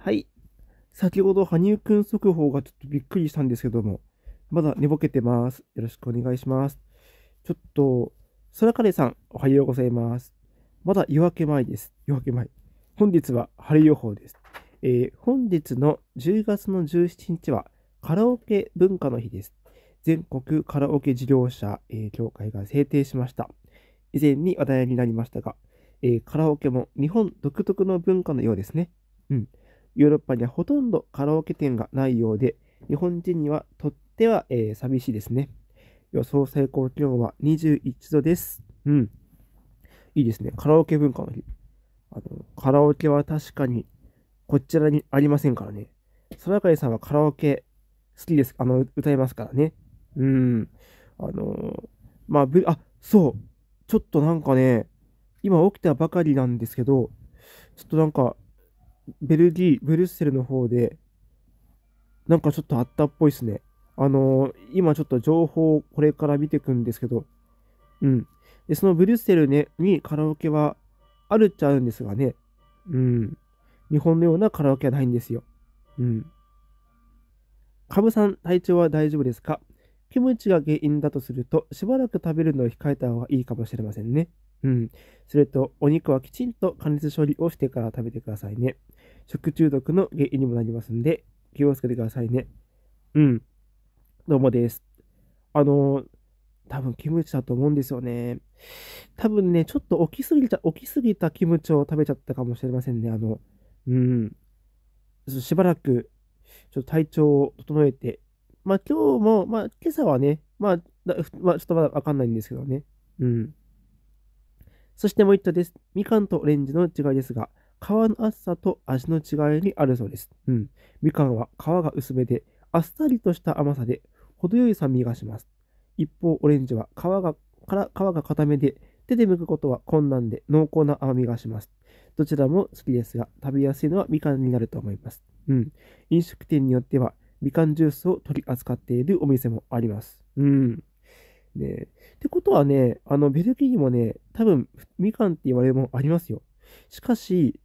はい。先ほど、羽生くん速報がちょっとびっくりしたんですけども、まだ寝ぼけてます。よろしくお願いします。ちょっと、空彼さん、おはようございます。まだ夜明け前です。夜明け前。本日は晴れ予報です。えー、本日の10月の17日はカラオケ文化の日です。全国カラオケ事業者、えー、協会が制定しました。以前に話題になりましたが、えー、カラオケも日本独特の文化のようですね。うん。ヨーロッパにはほとんどカラオケ店がないようで、日本人にはとっては、えー、寂しいですね。予想最高気温は21度です。うん。いいですね。カラオケ文化の日。あの、カラオケは確かに、こちらにありませんからね。空海さんはカラオケ好きです。あの、歌いますからね。うん。あのまあ、ぶ、あ、そう。ちょっとなんかね、今起きたばかりなんですけど、ちょっとなんか、ベルギー、ブリュッセルの方で、なんかちょっとあったっぽいですね。あのー、今ちょっと情報をこれから見ていくんですけど、うん。で、そのブリュッセル、ね、にカラオケはあるっちゃあるんですがね、うん。日本のようなカラオケはないんですよ。うん。カブさん、体調は大丈夫ですかキムチが原因だとすると、しばらく食べるのを控えた方がいいかもしれませんね。うん。それと、お肉はきちんと加熱処理をしてから食べてくださいね。食中毒の原因にもなりますんで、気をつけてくださいね。うん。どうもです。あの多分キムチだと思うんですよね。多分ね、ちょっと大きすぎた、大きすぎたキムチを食べちゃったかもしれませんね。あの、うん。しばらく、ちょっと体調を整えて、まあ今日も、まあ今朝はね、まあ、まあ、ちょっとまだわかんないんですけどね。うん。そしてもう一度です。みかんとオレンジの違いですが、皮の厚さと味の違いにあるそうです。うん。みかんは皮が薄めで、あっさりとした甘さで、程よい酸味がします。一方、オレンジは皮が、から皮が固めで、手で剥くことは困難で、濃厚な甘みがします。どちらも好きですが、食べやすいのはみかんになると思います。うん。飲食店によっては、みかんジュースを取り扱っているお店もあります。うん。ねってことはね、あの、ベルギーにもね、多分、みかんって言われるものありますよ。しかし、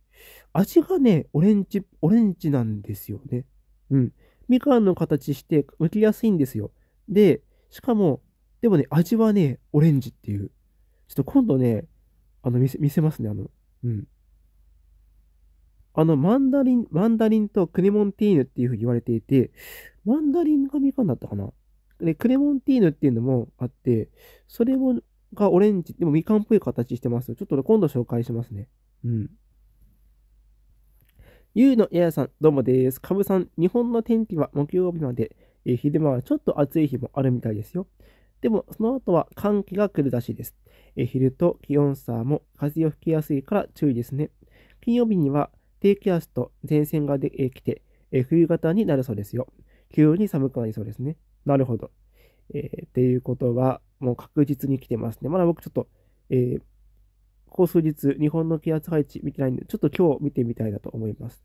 味がね、オレンジ、オレンジなんですよね。うん。みかんの形して、剥きやすいんですよ。で、しかも、でもね、味はね、オレンジっていう。ちょっと今度ね、あの見せ、見せますね、あの、うん。あの、マンダリン、マンダリンとクレモンティーヌっていうふうに言われていて、マンダリンがみかんだったかなで、クレモンティーヌっていうのもあって、それも、がオレンジ、でもみかんっぽい形してます。ちょっと今度紹介しますね。うん。ゆうのややさん、どうもです。かぶさん、日本の天気は木曜日まで、え昼間はちょっと暑い日もあるみたいですよ。でも、その後は寒気が来るらしいです。え昼と気温差も風を吹きやすいから注意ですね。金曜日には低気圧と前線がで、え来て、え冬型になるそうですよ。急に寒くなりそうですね。なるほど。えー、っていうことは、もう確実に来てますね。まだ僕ちょっと、えー、ここ数日、日本の気圧配置見てないんで、ちょっと今日見てみたいなと思います。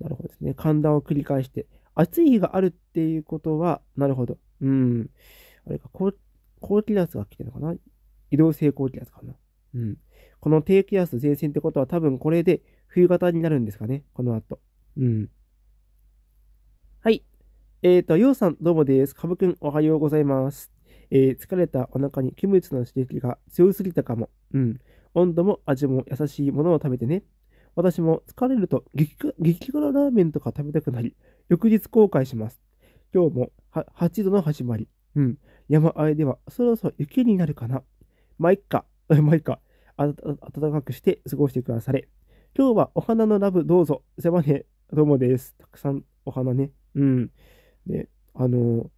なるほどですね。寒暖を繰り返して、暑い日があるっていうことは、なるほど。うん。あれか、高高気圧が来てるのかな移動性高気圧かなうん。この低気圧前線ってことは多分これで冬型になるんですかねこの後。うん。はい。えっ、ー、と、ようさん、どうもです。かぶくん、おはようございます。えー、疲れたお腹にキムチの刺激が強すぎたかも。うん。温度も味も優しいものを食べてね。私も疲れると激辛ラーメンとか食べたくなり、翌日後悔します。今日も8度の始まり。うん。山あいではそろそろ雪になるかな。まあ、いっか。まあ、いっか。暖かくして過ごしてくだされ。今日はお花のラブどうぞ。せばね、どうもです。たくさんお花ね。うん。で、あの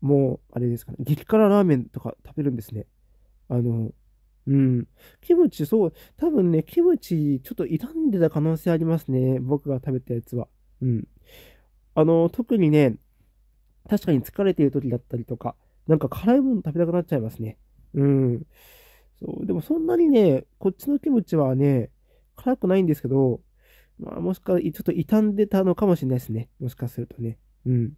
もう、あれですかね。激辛ラーメンとか食べるんですね。あのうん。キムチ、そう、多分ね、キムチ、ちょっと傷んでた可能性ありますね。僕が食べたやつは。うん。あの、特にね、確かに疲れている時だったりとか、なんか辛いもの食べたくなっちゃいますね。うん。そう、でもそんなにね、こっちのキムチはね、辛くないんですけど、まあ、もしか、ちょっと傷んでたのかもしれないですね。もしかするとね。うん。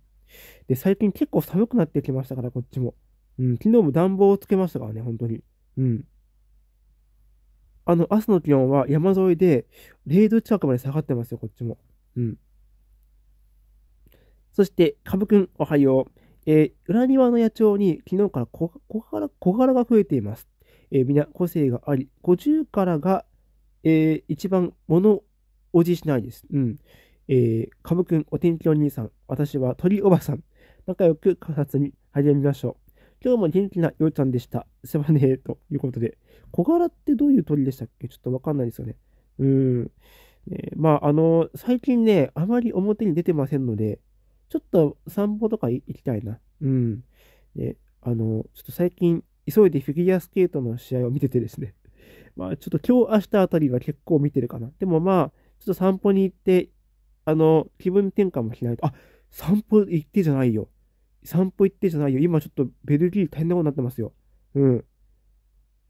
で、最近結構寒くなってきましたから、こっちも。うん、昨日も暖房をつけましたからね、本当に。うん。あの、朝の気温は山沿いで0度近くまで下がってますよ、こっちも。うん。そして、カブくん、おはよう。えー、裏庭の野鳥に昨日から小柄小柄が増えています。えー、皆個性があり、50からが、えー、一番物おじしないです。うん。えー、カブくん、お天気お兄さん、私は鳥おばさん。仲良く観察に励みましょう。今日も元気なようちゃんでした。すまねえ、ということで。小柄ってどういう鳥でしたっけちょっとわかんないですよね。うん。えー、まあ、あの、最近ね、あまり表に出てませんので、ちょっと散歩とか行きたいな。うん。で、あの、ちょっと最近、急いでフィギュアスケートの試合を見ててですね。まあ、ちょっと今日、明日あたりは結構見てるかな。でもまあ、ちょっと散歩に行って、あの、気分転換もしないと。あ、散歩行ってじゃないよ。散歩行ってじゃないよ。今ちょっとベルギー大変なことになってますよ。うん。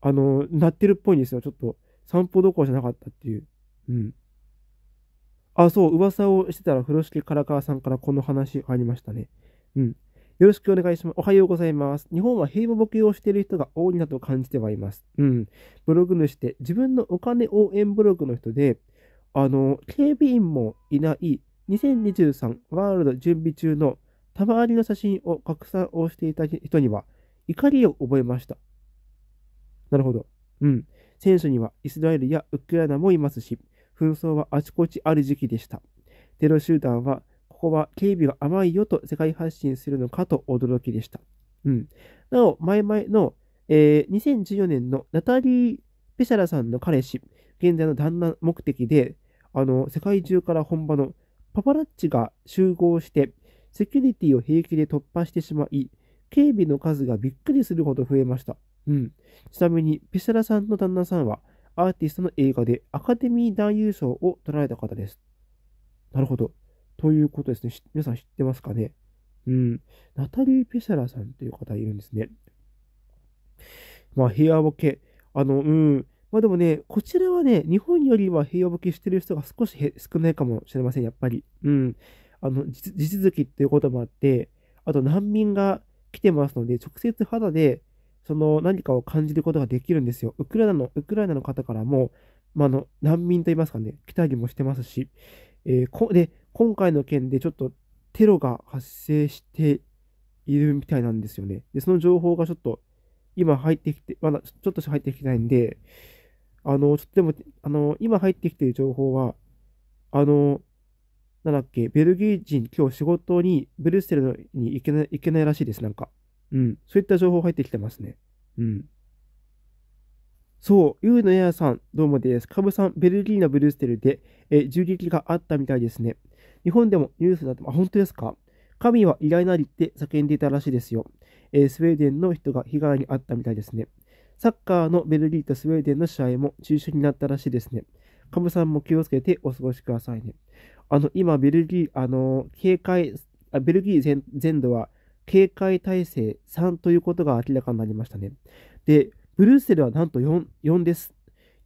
あの、鳴ってるっぽいんですよ。ちょっと散歩どころじゃなかったっていう。うん。あ、そう、噂をしてたら風呂敷から川さんからこの話ありましたね。うん。よろしくお願いします。おはようございます。日本は平和ボケをしている人が多いなと感じてはいます。うん。ブログ主で、自分のお金応援ブログの人で、あの、警備員もいない2023ワールド準備中のたまりの写真を拡散をしていた人には、怒りを覚えました。なるほど。うん。選手にはイスラエルやウクライナもいますし、紛争はあちこちある時期でした。テロ集団は、ここは警備が甘いよと世界発信するのかと驚きでした。うん。なお、前々の、えー、2014年のナタリー・ペシャラさんの彼氏、現在の旦那目的で、あの、世界中から本場のパパラッチが集合して、セキュリティを平気で突破してしまい、警備の数がびっくりするほど増えました。うん。ちなみに、ピサラさんの旦那さんは、アーティストの映画でアカデミー男優賞を取られた方です。なるほど。ということですね。皆さん知ってますかねうん。ナタリー・ピサラさんという方いるんですね。まあ、平和ボケ。あの、うん。まあでもね、こちらはね、日本よりは平和ボケしてる人が少し少ないかもしれません、やっぱり。うん。あの、地続きっていうこともあって、あと難民が来てますので、直接肌で、その何かを感じることができるんですよ。ウクライナの、ウクライナの方からも、まあ、の、難民と言いますかね、来たりもしてますし、えー、で、今回の件でちょっとテロが発生しているみたいなんですよね。で、その情報がちょっと、今入ってきて、まだちょっとしか入ってきてないんで、あの、ちょっとでも、あの、今入ってきている情報は、あの、なんだっけ、ベルギー人、今日仕事に、ブルッセルに行けない、行けないらしいです、なんか。うん。そういった情報入ってきてますね。うん。そう、ーうのやさん、どうもです。カブさん、ベルギーのブルーステルで、え銃撃があったみたいですね。日本でもニュースだと、ってあ、本当ですか神は偉大なりって叫んでいたらしいですよ。えー、スウェーデンの人が被害に遭ったみたいですね。サッカーのベルギーとスウェーデンの試合も中止になったらしいですね。カブさんも気をつけてお過ごしくださいね。あの、今、ベルギー、あの、警戒、あベルギー全全土は警戒体制3ということが明らかになりましたね。で、ブルーセルはなんと 4, 4です。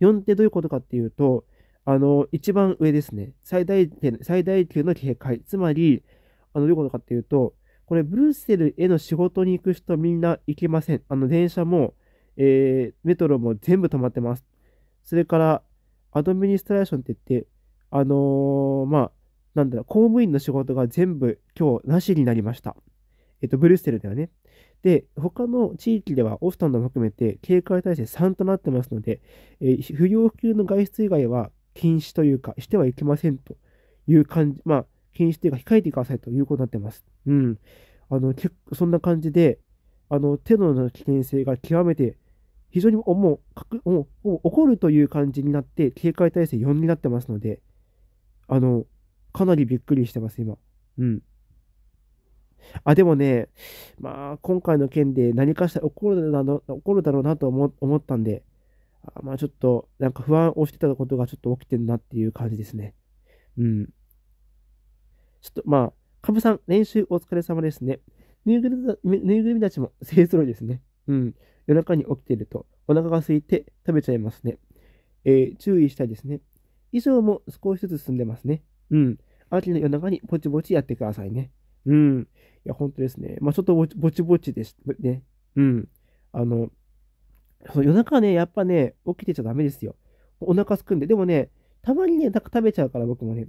4ってどういうことかっていうと、あの、一番上ですね。最大級最大級の警戒。つまり、あの、どういうことかっていうと、これ、ブルーセルへの仕事に行く人みんな行けません。あの、電車も、えー、メトロも全部止まってます。それから、アドミニストレーションって言って、あのー、まあ、なんだろう、公務員の仕事が全部今日なしになりました。えっと、ブルッセルではね。で、他の地域ではオフタンドも含めて警戒体制3となってますので、えー、不要不急の外出以外は禁止というか、してはいけませんという感じ、まあ、禁止というか、控えてくださいということになってます。うん。あの、結構そんな感じで、あの、テロの危険性が極めて、非常にもう、もう、起こるという感じになって、警戒体制4になってますので、あの、かなりびっくりしてます、今。うん。あ、でもね、まあ、今回の件で何かしたら怒るだろう怒るだろうなと思思ったんで、あまあちょっと、なんか不安をしてたことがちょっと起きてんなっていう感じですね。うん。ちょっと、まあ、カブさん、練習お疲れ様ですね。ぬいぐるみぬいぐるみたちも勢ぞろいですね。うん。夜中に起きてると、お腹が空いて食べちゃいますね。えー、注意したいですね。衣装も少しずつ進んでますね。うん。秋の夜中にぼちぼちやってくださいね。うん。いや、本当ですね。まあ、ちょっとぼちぼちです。ね。うん。あの、その夜中ね、やっぱね、起きてちゃダメですよ。お腹すくんで。でもね、たまにね、なんか食べちゃうから僕もね。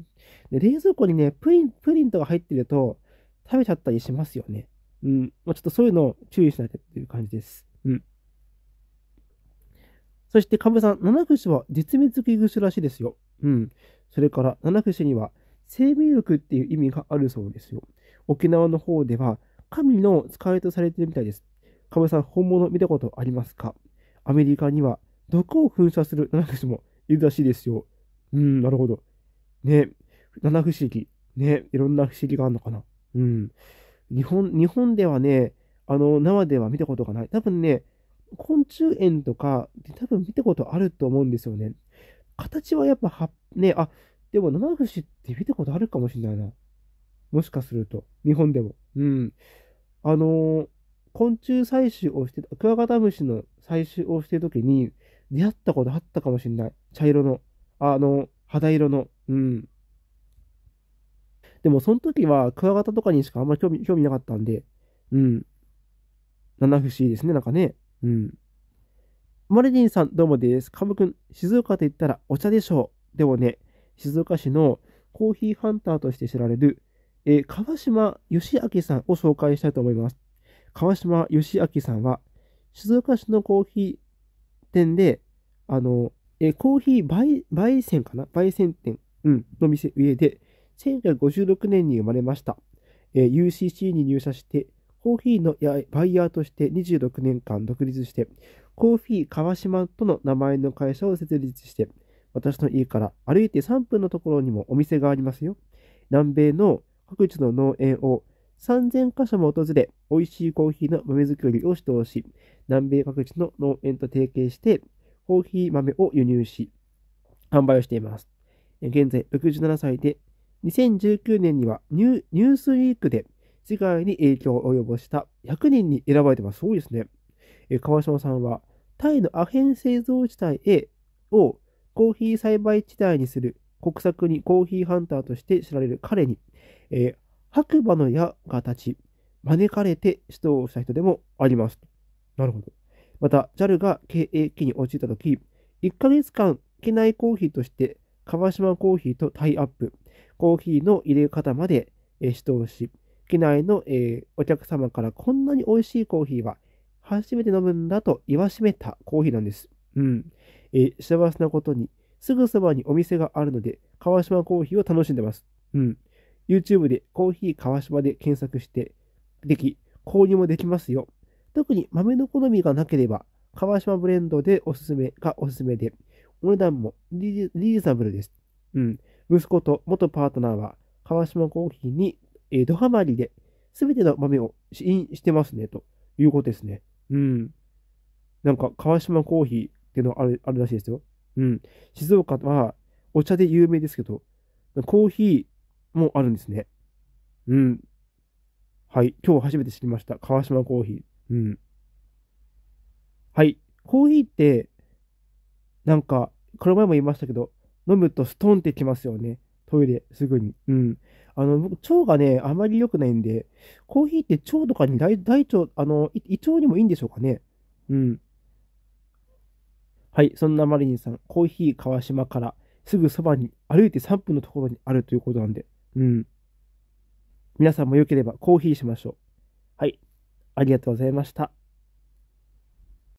で冷蔵庫にね、プリン、プリンとか入ってると、食べちゃったりしますよね。うん。まあ、ちょっとそういうのを注意しないとっていう感じです。うん。そして、かぶさん、七節は絶滅危惧種らしいですよ。うん。それから、七節には、生命力っていう意味があるそうですよ。沖縄の方では、神の使いとされてるみたいです。カメさん、本物見たことありますかアメリカには、毒を噴射する七不思もいるらしいですよ。うん、なるほど。ね、七不思議。ね、いろんな不思議があるのかな。うん。日本、日本ではね、あの、生では見たことがない。多分ね、昆虫園とかで多分見たことあると思うんですよね。形はやっぱね、あ、でも生節って見たことあるかもしれないな。もしかすると。日本でも。うん。あのー、昆虫採集をして、クワガタムシの採集をしてるときに、出会ったことあったかもしれない。茶色の。あの、肌色の。うん。でも、その時は、クワガタとかにしかあんまり興味、興味なかったんで、うん。七不思議ですね、なんかね。うん。マリリンさん、どうもです。カムくん、静岡と言ったらお茶でしょう。でもね、静岡市のコーヒーハンターとして知られる、えー、川島義明さんを紹介したいと思います。川島義明さんは、静岡市のコーヒー店で、あの、えー、コーヒー焙煎かな焙煎店、うん、の店、上で、1956年に生まれました。えー、UCC に入社して、コーヒーのバイヤーとして26年間独立して、コーヒー川島との名前の会社を設立して、私の家から歩いて3分のところにもお店がありますよ。南米の各地の農園を3000カ所も訪れ、美味しいコーヒーの豆作りを指導し、南米各地の農園と提携して、コーヒー豆を輸入し、販売をしています。現在67歳で、2019年にはニュースウィークで世界に影響を及ぼした100人に選ばれてます。そうですね。川島さんは、タイのアヘン製造地帯へをコーヒー栽培地帯にする国策にコーヒーハンターとして知られる彼に、えー、白馬の矢が立ち、招かれて指導をした人でもあります。なるほど。また、JAL が経営危機に陥ったとき、1ヶ月間、機内コーヒーとして、川島コーヒーとタイアップ、コーヒーの入れ方まで、えー、指導し、機内の、えー、お客様からこんなに美味しいコーヒーは初めて飲むんだと言わしめたコーヒーなんです。うん。えー、幸せなことに、すぐそばにお店があるので、川島コーヒーを楽しんでます。うん。YouTube でコーヒー川島で検索して、でき、購入もできますよ。特に豆の好みがなければ、川島ブレンドでおすすめがおすすめで、お値段もリーズナブルです。うん。息子と元パートナーは、川島コーヒーに、えー、ドハマりで、すべての豆を試飲してますね、ということですね。うん。なんか、川島コーヒー、けどある、あるらしいですよ。うん。静岡はお茶で有名ですけど、コーヒーもあるんですね。うん。はい。今日初めて知りました。川島コーヒー。うん。はい。コーヒーって、なんか、この前も言いましたけど、飲むとストンってきますよね。トイレ、すぐに。うん。あの、僕、腸がね、あまり良くないんで、コーヒーって腸とかに大、大腸、あの、胃腸にもいいんでしょうかね。うん。はい、そんなマリリンさん、コーヒー川島からすぐそばに歩いて3分のところにあるということなんで、うん。皆さんも良ければコーヒーしましょう。はい、ありがとうございました。